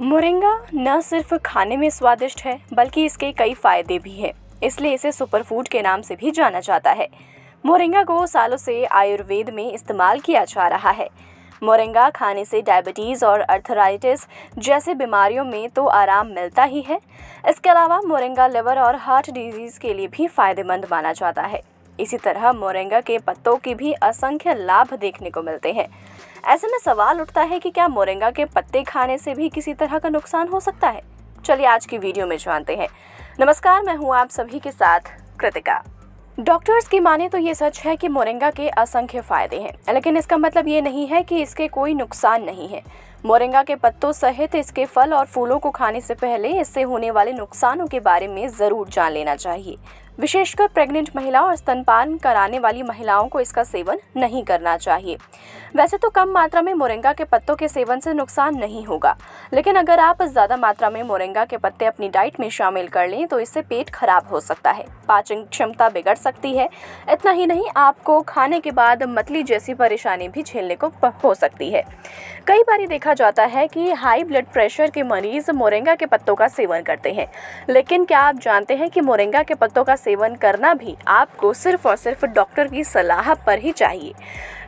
moringa न सिर्फ खाने में स्वादिष्ट है बल्कि इसके कई फायदे भी हैं इसलिए इसे सुपरफूड के नाम से भी जाना जाता है मोरिंगा को सालों से आयुर्वेद में इस्तेमाल किया जा रहा है मोरिंगा खाने से डायबिटीज़ और अर्थराइटिस जैसे बीमारियों में तो आराम मिलता ही है इसके अलावा मोरिंगा लिवर और हार्ट डिजीज़ के लिए भी फ़ायदेमंद माना जाता है इसी तरह मोरेंगा के पत्तों की भी असंख्य लाभ देखने को मिलते हैं ऐसे में सवाल उठता है कि क्या मोरेंगा के पत्ते खाने से भी किसी तरह का नुकसान हो सकता है चलिए आज की वीडियो में जानते हैं नमस्कार मैं हूँ आप सभी के साथ कृतिका डॉक्टर्स की माने तो ये सच है कि मोरेंगा के असंख्य फायदे हैं लेकिन इसका मतलब ये नहीं है कि इसके कोई नुकसान नहीं है मोरिंगा के पत्तों सहित इसके फल और फूलों को खाने से पहले इससे होने वाले नुकसानों के बारे में ज़रूर जान लेना चाहिए विशेषकर प्रेग्नेंट महिला और स्तनपान कराने वाली महिलाओं को इसका सेवन नहीं करना चाहिए वैसे तो कम मात्रा में मोरिंगा के पत्तों के सेवन से नुकसान नहीं होगा लेकिन अगर आप ज़्यादा मात्रा में मोरिंगा के पत्ते अपनी डाइट में शामिल कर लें तो इससे पेट खराब हो सकता है पाचन क्षमता बिगड़ सकती है इतना ही नहीं आपको खाने के बाद मतली जैसी परेशानी भी झेलने को हो सकती है कई बार ये देखा देखा जाता है कि हाई ब्लड प्रेशर के मरीज़ मोरेंगा के पत्तों का सेवन करते हैं लेकिन क्या आप जानते हैं कि मोरेंगा के पत्तों का सेवन करना भी आपको सिर्फ और सिर्फ डॉक्टर की सलाह पर ही चाहिए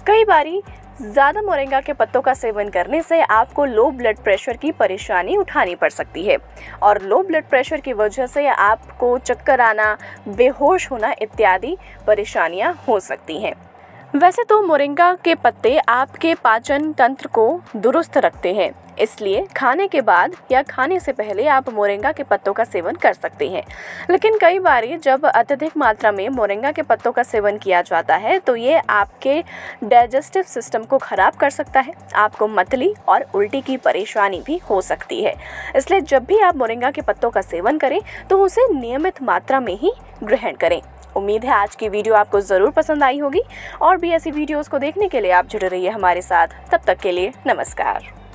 कई बारी ज़्यादा मोरेंगा के पत्तों का सेवन करने से आपको लो ब्लड प्रेशर की परेशानी उठानी पड़ सकती है और लो ब्लड प्रेशर की वजह से आपको चक्कर आना बेहोश होना इत्यादि परेशानियाँ हो सकती हैं वैसे तो मोरिंगा के पत्ते आपके पाचन तंत्र को दुरुस्त रखते हैं इसलिए खाने के बाद या खाने से पहले आप मोरिंगा के पत्तों का सेवन कर सकते हैं लेकिन कई बार जब अत्यधिक मात्रा में मोरिंगा के पत्तों का सेवन किया जाता है तो ये आपके डाइजेस्टिव सिस्टम को ख़राब कर सकता है आपको मतली और उल्टी की परेशानी भी हो सकती है इसलिए जब भी आप मोरिंगा के पत्तों का सेवन करें तो उसे नियमित मात्रा में ही ग्रहण करें उम्मीद है आज की वीडियो आपको ज़रूर पसंद आई होगी और भी ऐसी वीडियोज़ को देखने के लिए आप जुड़े रहिए हमारे साथ तब तक के लिए नमस्कार